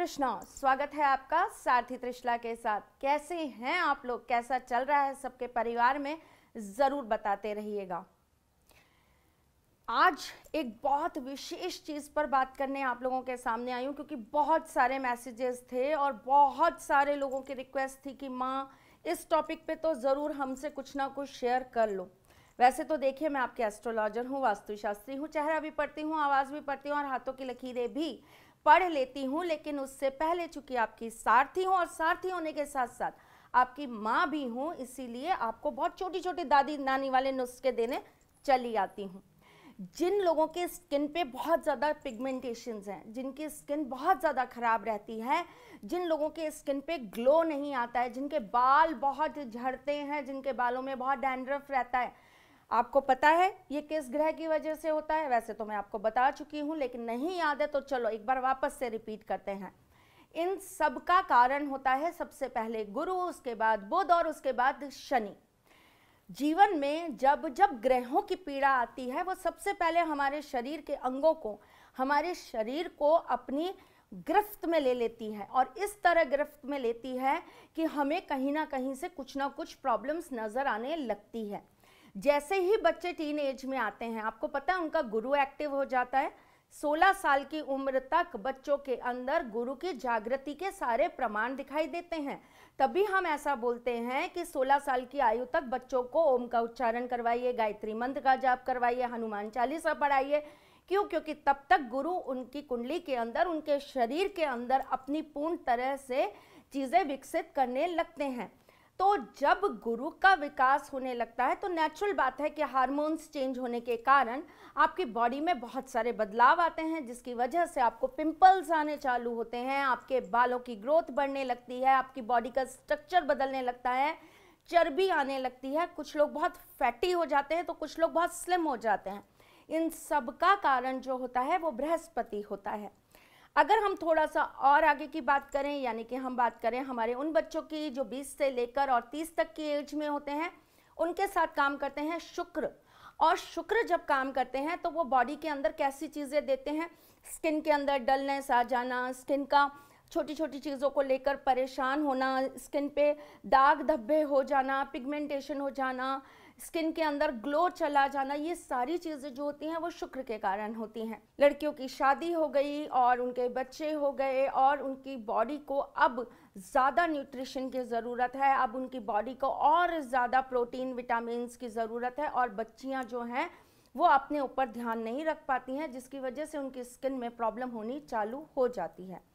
कृष्णा स्वागत है आपका सारथी त्रिशला के साथ कैसे हैं आप लोग कैसा चल रहा है सबके परिवार में ज़रूर बताते रहिएगा आज एक बहुत विशेष चीज़ पर बात करने आप लोगों के सामने आई हूं क्योंकि बहुत सारे मैसेजेस थे और बहुत सारे लोगों की रिक्वेस्ट थी कि माँ इस टॉपिक पे तो ज़रूर हमसे कुछ ना कुछ शेयर कर लो वैसे तो देखिए मैं आपके एस्ट्रोलॉजर हूँ वास्तुशास्त्री हूँ चेहरा भी पढ़ती हूँ आवाज़ भी पढ़ती हूँ और हाथों की लकीरें भी पढ़ लेती हूँ लेकिन उससे पहले चूंकि आपकी सारथी हूँ और सारथी होने के साथ साथ आपकी माँ भी हूँ इसीलिए आपको बहुत छोटी छोटी दादी नानी वाले नुस्खे देने चली आती हूँ जिन लोगों के स्किन पे बहुत ज़्यादा पिगमेंटेशन हैं जिनकी स्किन बहुत ज़्यादा ख़राब रहती है जिन लोगों के स्किन पे ग्लो नहीं आता है जिनके बाल बहुत झड़ते हैं जिनके बालों में बहुत डैंड्रफ रहता है आपको पता है ये किस ग्रह की वजह से होता है वैसे तो मैं आपको बता चुकी हूँ लेकिन नहीं याद है तो चलो एक बार वापस से रिपीट करते हैं इन सब का कारण होता है सबसे पहले गुरु उसके बाद बुध और उसके बाद शनि जीवन में जब जब ग्रहों की पीड़ा आती है वो सबसे पहले हमारे शरीर के अंगों को हमारे शरीर को अपनी गिरफ्त में ले लेती है और इस तरह गिरफ्त में लेती है कि हमें कहीं ना कहीं से कुछ ना कुछ प्रॉब्लम्स नज़र आने लगती है जैसे ही बच्चे टीन एज में आते हैं आपको पता है उनका गुरु एक्टिव हो जाता है 16 साल की उम्र तक बच्चों के अंदर गुरु की जागृति के सारे प्रमाण दिखाई देते हैं तभी हम ऐसा बोलते हैं कि 16 साल की आयु तक बच्चों को ओम का उच्चारण करवाइए गायत्री मंत्र का जाप करवाइए हनुमान चालीसा पढ़ाइए क्यों क्योंकि तब तक गुरु उनकी कुंडली के अंदर उनके शरीर के अंदर अपनी पूर्ण तरह से चीज़ें विकसित करने लगते हैं तो जब गुरु का विकास होने लगता है तो नेचुरल बात है कि हार्मोन्स चेंज होने के कारण आपकी बॉडी में बहुत सारे बदलाव आते हैं जिसकी वजह से आपको पिंपल्स आने चालू होते हैं आपके बालों की ग्रोथ बढ़ने लगती है आपकी बॉडी का स्ट्रक्चर बदलने लगता है चर्बी आने लगती है कुछ लोग बहुत फैटी हो जाते हैं तो कुछ लोग बहुत स्लिम हो जाते हैं इन सब का कारण जो होता है वो बृहस्पति होता है अगर हम थोड़ा सा और आगे की बात करें यानी कि हम बात करें हमारे उन बच्चों की जो 20 से लेकर और 30 तक की एज में होते हैं उनके साथ काम करते हैं शुक्र और शुक्र जब काम करते हैं तो वो बॉडी के अंदर कैसी चीज़ें देते हैं स्किन के अंदर डलनेस आ जाना स्किन का छोटी छोटी चीज़ों को लेकर परेशान होना स्किन पे दाग धब्बे हो जाना पिगमेंटेशन हो जाना स्किन के अंदर ग्लो चला जाना ये सारी चीज़ें जो होती हैं वो शुक्र के कारण होती हैं लड़कियों की शादी हो गई और उनके बच्चे हो गए और उनकी बॉडी को अब ज़्यादा न्यूट्रिशन की ज़रूरत है अब उनकी बॉडी को और ज़्यादा प्रोटीन विटामिन की ज़रूरत है और बच्चियाँ जो हैं वो अपने ऊपर ध्यान नहीं रख पाती हैं जिसकी वजह से उनकी स्किन में प्रॉब्लम होनी चालू हो जाती है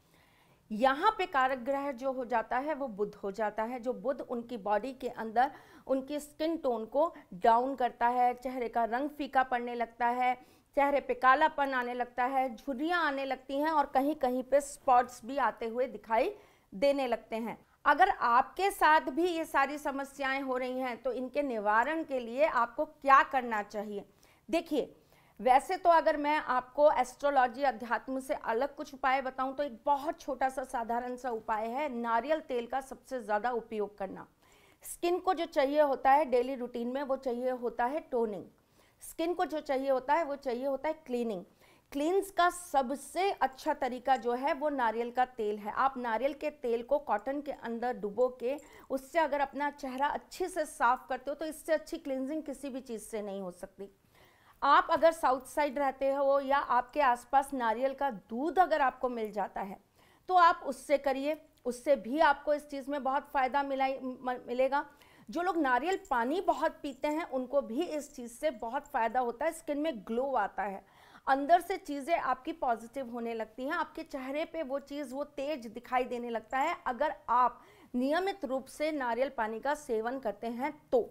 यहाँ पे कारक ग्रह जो हो जाता है वो बुध हो जाता है जो बुध उनकी बॉडी के अंदर उनकी स्किन टोन को डाउन करता है चेहरे का रंग फीका पड़ने लगता है चेहरे पे कालापन आने लगता है झुरियाँ आने लगती हैं और कहीं कहीं पे स्पॉट्स भी आते हुए दिखाई देने लगते हैं अगर आपके साथ भी ये सारी समस्याएं हो रही हैं तो इनके निवारण के लिए आपको क्या करना चाहिए देखिए वैसे तो अगर मैं आपको एस्ट्रोलॉजी अध्यात्म से अलग कुछ उपाय बताऊं तो एक बहुत छोटा सा साधारण सा उपाय है नारियल तेल का सबसे ज़्यादा उपयोग करना स्किन को जो चाहिए होता है डेली रूटीन में वो चाहिए होता है टोनिंग स्किन को जो चाहिए होता है वो चाहिए होता है क्लीनिंग क्लींस का सबसे अच्छा तरीका जो है वो नारियल का तेल है आप नारियल के तेल को कॉटन के अंदर डुबो के उससे अगर अपना चेहरा अच्छे से साफ करते हो तो इससे अच्छी क्लींजिंग किसी भी चीज़ से नहीं हो सकती आप अगर साउथ साइड रहते हो या आपके आसपास नारियल का दूध अगर आपको मिल जाता है तो आप उससे करिए उससे भी आपको इस चीज़ में बहुत फ़ायदा मिला मिलेगा जो लोग नारियल पानी बहुत पीते हैं उनको भी इस चीज़ से बहुत फ़ायदा होता है स्किन में ग्लो आता है अंदर से चीज़ें आपकी पॉजिटिव होने लगती हैं आपके चेहरे पे वो चीज़ वो तेज दिखाई देने लगता है अगर आप नियमित रूप से नारियल पानी का सेवन करते हैं तो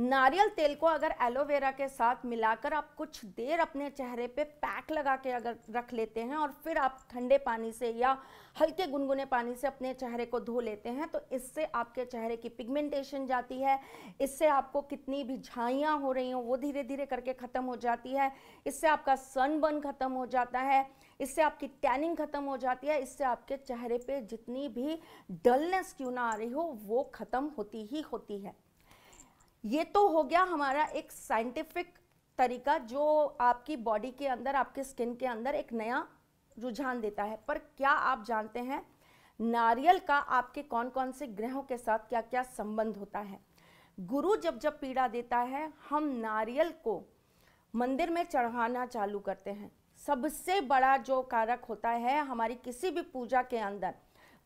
नारियल तेल को अगर एलोवेरा के साथ मिलाकर आप कुछ देर अपने चेहरे पे पैक लगा के अगर रख लेते हैं और फिर आप ठंडे पानी से या हल्के गुनगुने पानी से अपने चेहरे को धो लेते हैं तो इससे आपके चेहरे की पिगमेंटेशन जाती है इससे आपको कितनी भी झाइयाँ हो रही हों वो धीरे धीरे करके ख़त्म हो जाती है इससे आपका सनबर्न ख़त्म हो जाता है इससे आपकी टैनिंग ख़त्म हो जाती है इससे आपके चेहरे पे जितनी भी डलनेस क्यों ना आ रही हो वो ख़त्म होती ही होती है ये तो हो गया हमारा एक साइंटिफिक तरीका जो आपकी बॉडी के अंदर आपके स्किन के अंदर एक नया रुझान देता है पर क्या आप जानते हैं नारियल का आपके कौन कौन से ग्रहों के साथ क्या क्या संबंध होता है गुरु जब जब पीड़ा देता है हम नारियल को मंदिर में चढ़ाना चालू करते हैं सबसे बड़ा जो कारक होता है हमारी किसी भी पूजा के अंदर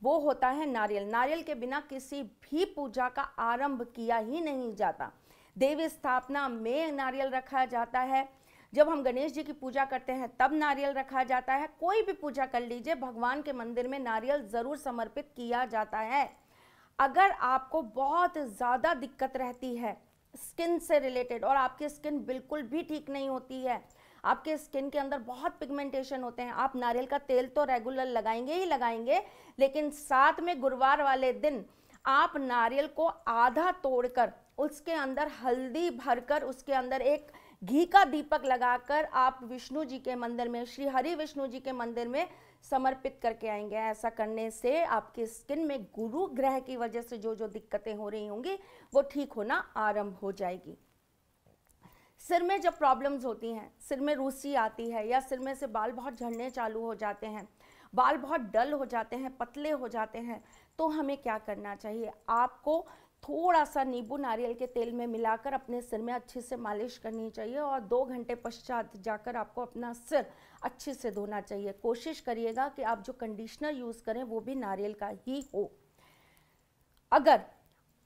वो होता है नारियल नारियल के बिना किसी भी पूजा का आरंभ किया ही नहीं जाता देवी स्थापना में नारियल रखा जाता है जब हम गणेश जी की पूजा करते हैं तब नारियल रखा जाता है कोई भी पूजा कर लीजिए भगवान के मंदिर में नारियल ज़रूर समर्पित किया जाता है अगर आपको बहुत ज़्यादा दिक्कत रहती है स्किन से रिलेटेड और आपकी स्किन बिल्कुल भी ठीक नहीं होती है आपके स्किन के अंदर बहुत पिगमेंटेशन होते हैं आप नारियल का तेल तो रेगुलर लगाएंगे ही लगाएंगे लेकिन साथ में गुरुवार वाले दिन आप नारियल को आधा तोड़कर उसके अंदर हल्दी भरकर उसके अंदर एक घी का दीपक लगाकर आप विष्णु जी के मंदिर में श्री हरि विष्णु जी के मंदिर में समर्पित करके आएंगे ऐसा करने से आपकी स्किन में गुरु ग्रह की वजह से जो जो दिक्कतें हो रही होंगी वो ठीक होना आरंभ हो जाएगी सिर में जब प्रॉब्लम्स होती हैं सिर में रूसी आती है या सिर में से बाल बहुत झड़ने चालू हो जाते हैं बाल बहुत डल हो जाते हैं पतले हो जाते हैं तो हमें क्या करना चाहिए आपको थोड़ा सा नींबू नारियल के तेल में मिलाकर अपने सिर में अच्छे से मालिश करनी चाहिए और दो घंटे पश्चात जाकर आपको अपना सिर अच्छे से धोना चाहिए कोशिश करिएगा कि आप जो कंडीशनर यूज़ करें वो भी नारियल का ही हो अगर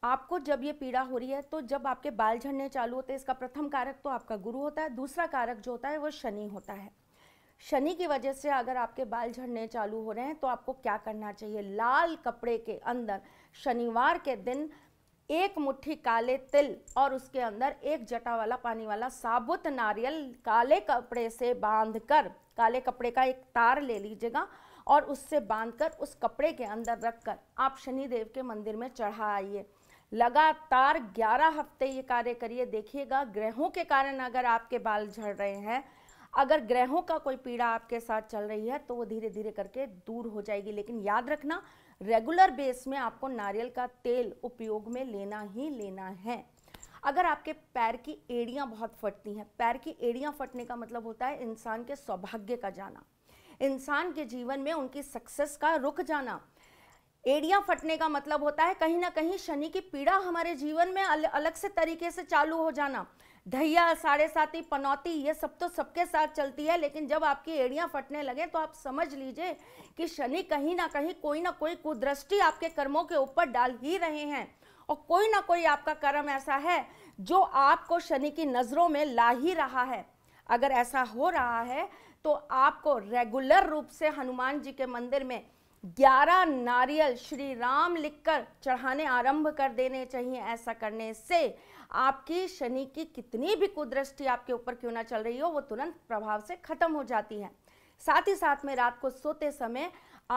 आपको जब ये पीड़ा हो रही है तो जब आपके बाल झड़ने चालू होते हैं इसका प्रथम कारक तो आपका गुरु होता है दूसरा कारक जो होता है वो शनि होता है शनि की वजह से अगर आपके बाल झड़ने चालू हो रहे हैं तो आपको क्या करना चाहिए लाल कपड़े के अंदर शनिवार के दिन एक मुट्ठी काले तिल और उसके अंदर एक जटा वाला पानी वाला साबुत नारियल काले कपड़े से बांध कर काले कपड़े का एक तार ले लीजिएगा और उससे बांधकर उस कपड़े के अंदर रखकर आप शनिदेव के मंदिर में चढ़ा आइए लगातार 11 हफ्ते ये कार्य करिए देखिएगा ग्रहों के कारण अगर आपके बाल झड़ रहे हैं अगर ग्रहों का कोई पीड़ा आपके साथ चल रही है तो वो धीरे धीरे करके दूर हो जाएगी लेकिन याद रखना रेगुलर बेस में आपको नारियल का तेल उपयोग में लेना ही लेना है अगर आपके पैर की एड़ियाँ बहुत फटती हैं पैर की एड़ियाँ फटने का मतलब होता है इंसान के सौभाग्य का जाना इंसान के जीवन में उनकी सक्सेस का रुक जाना एड़िया फटने का मतलब होता है कहीं ना कहीं शनि की पीड़ा हमारे जीवन में अल, अलग से तरीके से चालू हो जाना धैया साढ़े साथी पनौती ये सब तो सबके साथ चलती है लेकिन जब आपकी एड़ियाँ फटने लगे तो आप समझ लीजिए कि शनि कहीं ना कहीं कोई ना कोई कुदृष्टि आपके कर्मों के ऊपर डाल ही रहे हैं और कोई ना कोई आपका कर्म ऐसा है जो आपको शनि की नज़रों में ला ही रहा है अगर ऐसा हो रहा है तो आपको रेगुलर रूप से हनुमान जी के मंदिर में ग्यारह नारियल श्री राम लिखकर चढ़ाने आरंभ कर देने चाहिए ऐसा करने से आपकी शनि की कितनी भी कुदृष्टि आपके ऊपर क्यों ना चल रही हो वो तुरंत प्रभाव से खत्म हो जाती है साथ ही साथ में रात को सोते समय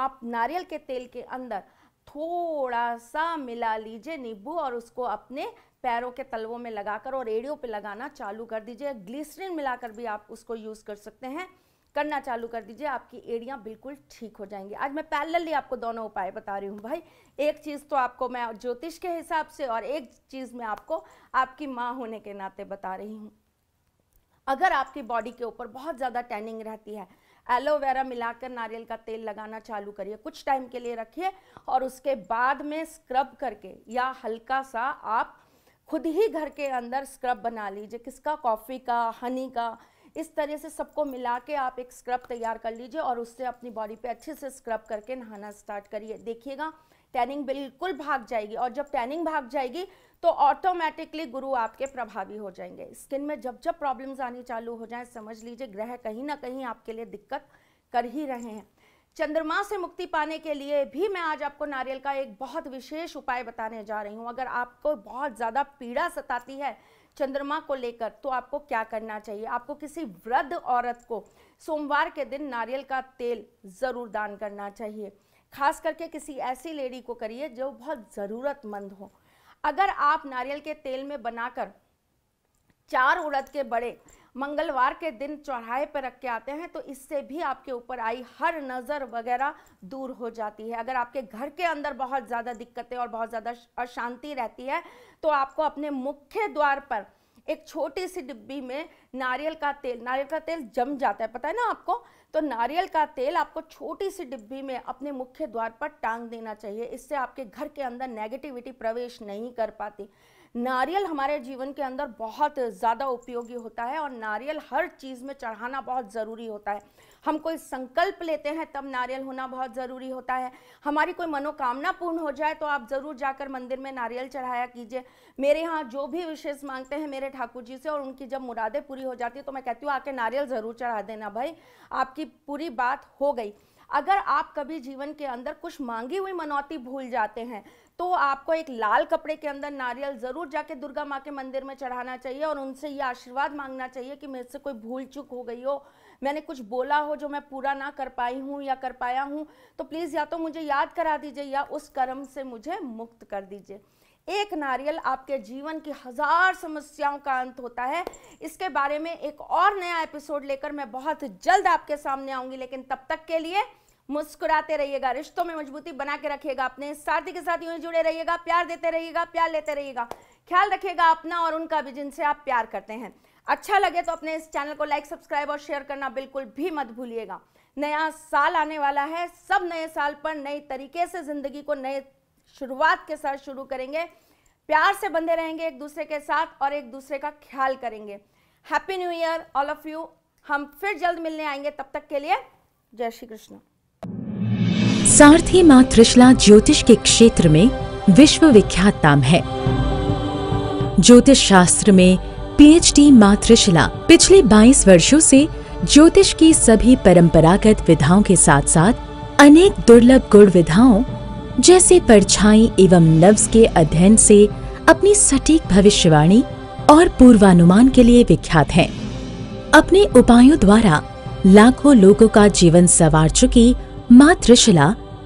आप नारियल के तेल के अंदर थोड़ा सा मिला लीजिए नींबू और उसको अपने पैरों के तलवों में लगाकर और रेडियो पे लगाना चालू कर दीजिए ग्लिसरीन मिलाकर भी आप उसको यूज़ कर सकते हैं करना चालू कर दीजिए आपकी एड़ियाँ बिल्कुल ठीक हो जाएंगी आज मैं ही आपको दोनों उपाय बता रही हूँ भाई एक चीज़ तो आपको मैं ज्योतिष के हिसाब से और एक चीज़ मैं आपको आपकी माँ होने के नाते बता रही हूँ अगर आपकी बॉडी के ऊपर बहुत ज़्यादा टैनिंग रहती है एलोवेरा मिलाकर नारियल का तेल लगाना चालू करिए कुछ टाइम के लिए रखिए और उसके बाद में स्क्रब करके या हल्का सा आप खुद ही घर के अंदर स्क्रब बना लीजिए किसका कॉफ़ी का हनी का इस तरह से सबको मिला के आप एक स्क्रब तैयार कर लीजिए और उससे अपनी बॉडी पे अच्छे से स्क्रब करके नहाना स्टार्ट करिए देखिएगा टैनिंग बिल्कुल भाग जाएगी और जब टैनिंग भाग जाएगी तो ऑटोमेटिकली गुरु आपके प्रभावी हो जाएंगे स्किन में जब जब प्रॉब्लम्स आनी चालू हो जाए समझ लीजिए ग्रह कहीं ना कहीं आपके लिए दिक्कत कर ही रहे हैं चंद्रमा से मुक्ति पाने के लिए भी मैं आज आपको नारियल का एक बहुत विशेष उपाय बताने जा रही हूँ अगर आपको बहुत ज़्यादा पीड़ा सताती है चंद्रमा को लेकर तो आपको क्या करना चाहिए आपको किसी वृद्ध औरत को सोमवार के दिन नारियल का तेल ज़रूर दान करना चाहिए खास करके किसी ऐसी लेडी को करिए जो बहुत ज़रूरतमंद हो अगर आप नारियल के तेल में बनाकर चार उड़द के बड़े मंगलवार के दिन चौराहे पर रख के आते हैं तो इससे भी आपके ऊपर आई हर नज़र वगैरह दूर हो जाती है अगर आपके घर के अंदर बहुत ज़्यादा दिक्कतें और बहुत ज़्यादा अशांति रहती है तो आपको अपने मुख्य द्वार पर एक छोटी सी डिब्बी में नारियल का तेल नारियल का तेल जम जाता है पता है ना आपको तो नारियल का तेल आपको छोटी सी डिब्बी में अपने मुख्य द्वार पर टांग देना चाहिए इससे आपके घर के अंदर नेगेटिविटी प्रवेश नहीं कर पाती नारियल हमारे जीवन के अंदर बहुत ज़्यादा उपयोगी होता है और नारियल हर चीज़ में चढ़ाना बहुत ज़रूरी होता है हम कोई संकल्प लेते हैं तब नारियल होना बहुत ज़रूरी होता है हमारी कोई मनोकामना पूर्ण हो जाए तो आप ज़रूर जाकर मंदिर में नारियल चढ़ाया कीजिए मेरे यहाँ जो भी विशेष मांगते हैं मेरे ठाकुर जी से और उनकी जब मुरादें पूरी हो जाती है तो मैं कहती हूँ आके नारियल ज़रूर चढ़ा देना भाई आपकी पूरी बात हो गई अगर आप कभी जीवन के अंदर कुछ मांगी हुई मनौती भूल जाते हैं तो आपको एक लाल कपड़े के अंदर नारियल ज़रूर जाके दुर्गा माँ के मंदिर में चढ़ाना चाहिए और उनसे ये आशीर्वाद मांगना चाहिए कि मेरे से कोई भूल चूक हो गई हो मैंने कुछ बोला हो जो मैं पूरा ना कर पाई हूँ या कर पाया हूँ तो प्लीज़ या तो मुझे याद करा दीजिए या उस कर्म से मुझे मुक्त कर दीजिए एक नारियल आपके जीवन की हजार समस्याओं का अंत होता है इसके बारे में एक और नया एपिसोड लेकर मैं बहुत जल्द आपके सामने आऊंगी लेकिन तब तक के लिए मुस्कुराते रहिएगा रिश्तों में मजबूती बना के रखिएगा अपने साथी के साथ यूं जुड़े रहिएगा प्यार देते रहिएगा प्यार लेते रहिएगा ख्याल रखिएगा अपना और उनका भी जिनसे आप प्यार करते हैं अच्छा लगे तो अपने इस चैनल को लाइक सब्सक्राइब और शेयर करना बिल्कुल भी मत भूलिएगा नया साल आने वाला है सब नए साल पर नए तरीके से ज़िंदगी को नए शुरुआत के साथ शुरू करेंगे प्यार से बंधे रहेंगे एक दूसरे के साथ और एक दूसरे का ख्याल करेंगे happy new year all of you हम फिर जल्द मिलने आएंगे तब तक के लिए जय श्री कृष्ण सारथी माँ त्रिशला ज्योतिष के क्षेत्र में विश्व विख्यात नाम है ज्योतिष शास्त्र में पीएचडी माँ त्रिशला पिछले 22 वर्षों से ज्योतिष की सभी परंपरागत विधाओं के साथ साथ अनेक दुर्लभ गुण विधाओं जैसे परछाई एवं नव्स के अध्ययन से अपनी सटीक भविष्यवाणी और पूर्वानुमान के लिए विख्यात हैं। अपने उपायों द्वारा लाखों लोगों का जीवन सवार चुकी मातृशिला